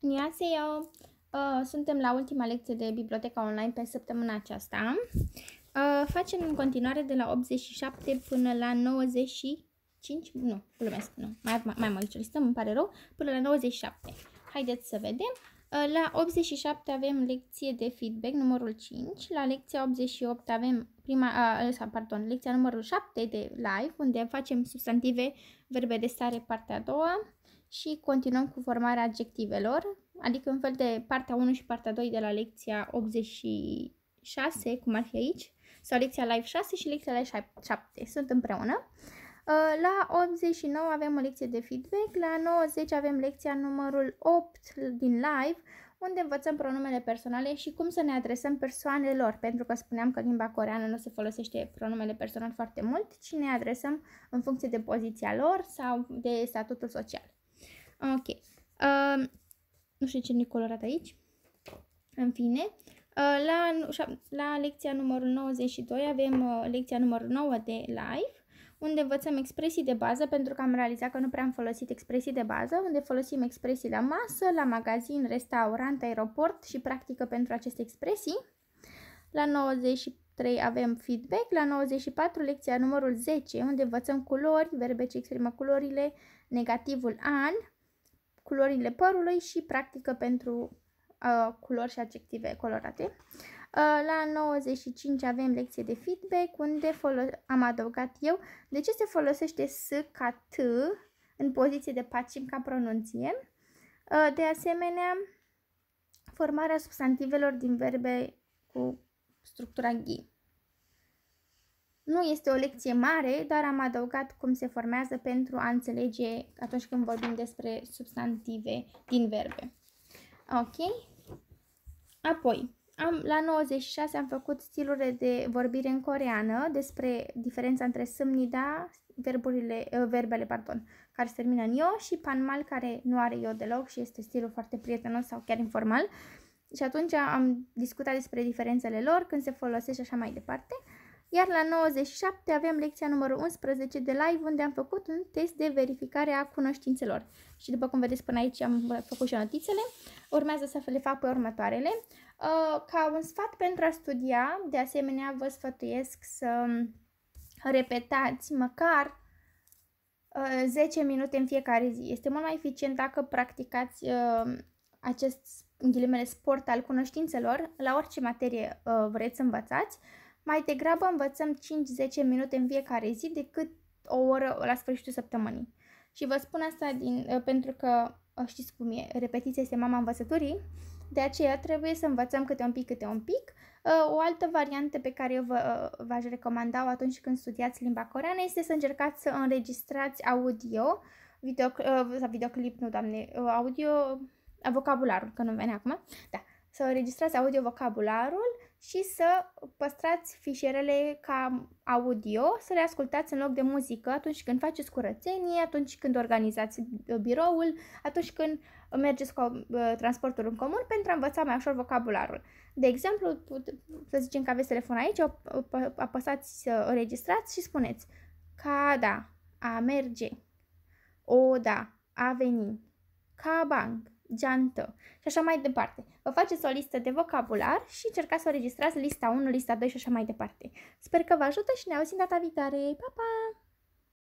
eu uh, Suntem la ultima lecție de biblioteca online pe săptămâna aceasta. Uh, facem în continuare de la 87 până la 95, nu, glumesc, nu, mai, mai mă stăm, îmi pare rău, până la 97. Haideți să vedem. Uh, la 87 avem lecție de feedback numărul 5, la lecția 88 avem prima, a, pardon, lecția numărul 7 de live, unde facem substantive, verbe de stare, partea a doua, și continuăm cu formarea adjectivelor, adică în fel de partea 1 și partea 2 de la lecția 86, cum ar fi aici, sau lecția live 6 și lecția live 7, sunt împreună. Uh, la 89 avem o lecție de feedback, la 90 avem lecția numărul 8 din live, unde învățăm pronumele personale și cum să ne adresăm persoanelor, pentru că spuneam că limba coreană nu se folosește pronumele personal foarte mult, ci ne adresăm în funcție de poziția lor sau de statutul social. Ok. Uh, nu știu ce nu colorat aici. În fine, uh, la, la lecția numărul 92 avem uh, lecția numărul 9 de live, unde învățăm expresii de bază, pentru că am realizat că nu prea am folosit expresii de bază, unde folosim expresii la masă, la magazin, restaurant, aeroport și practică pentru aceste expresii. La 93 avem feedback, la 94 lecția numărul 10, unde învățăm culori, verbe ce exprimă culorile, negativul an, culorile părului și practică pentru uh, culori și adjective colorate. Uh, la 95 avem lecție de feedback unde am adăugat eu de ce se folosește S ca T în poziție de pacim ca pronunție. Uh, de asemenea, formarea substantivelor din verbe cu structura ghi. Nu este o lecție mare, dar am adăugat cum se formează pentru a înțelege atunci când vorbim despre substantive din verbe. Ok? Apoi, am, la 96 am făcut stilurile de vorbire în coreană despre diferența între sâmnida, verburile, uh, verbele pardon, care se termină în yo și panmal care nu are yo deloc și este stilul foarte prietenos sau chiar informal. Și atunci am discutat despre diferențele lor, când se folosește și așa mai departe. Iar la 97 avem lecția numărul 11 de live unde am făcut un test de verificare a cunoștințelor. Și după cum vedeți până aici am făcut și notițele. Urmează să le fac pe următoarele. Uh, ca un sfat pentru a studia, de asemenea vă sfătuiesc să repetați măcar 10 uh, minute în fiecare zi. Este mult mai eficient dacă practicați uh, acest ghilimele sport al cunoștințelor la orice materie vreți să învățați. Mai degrabă învățăm 5-10 minute în fiecare zi decât o oră la sfârșitul săptămânii. Și vă spun asta din, ă, pentru că ă, știți cum e, repetiția este mama învățăturii, de aceea trebuie să învățăm câte un pic, câte un pic. Ă, o altă variantă pe care eu vă, v-aș recomanda atunci când studiați limba coreană este să încercați să înregistrați audio, video, sau videoclip, nu doamne, audio, vocabularul, că nu vine acum, da, să înregistrați audio vocabularul și să păstrați fișierele ca audio, să le ascultați în loc de muzică atunci când faceți curățenie, atunci când organizați uh, biroul, atunci când mergeți cu uh, transportul în comun pentru a învăța mai ușor vocabularul. De exemplu, să zicem că aveți telefon aici, apăsați să uh, înregistrați și spuneți ca da, a merge, o da, a veni, ca bank, geantă și așa mai departe. Vă faceți o listă de vocabular și încercați să o registrați lista 1, lista 2 și așa mai departe. Sper că vă ajută și ne auzim data viitoare. Pa, pa!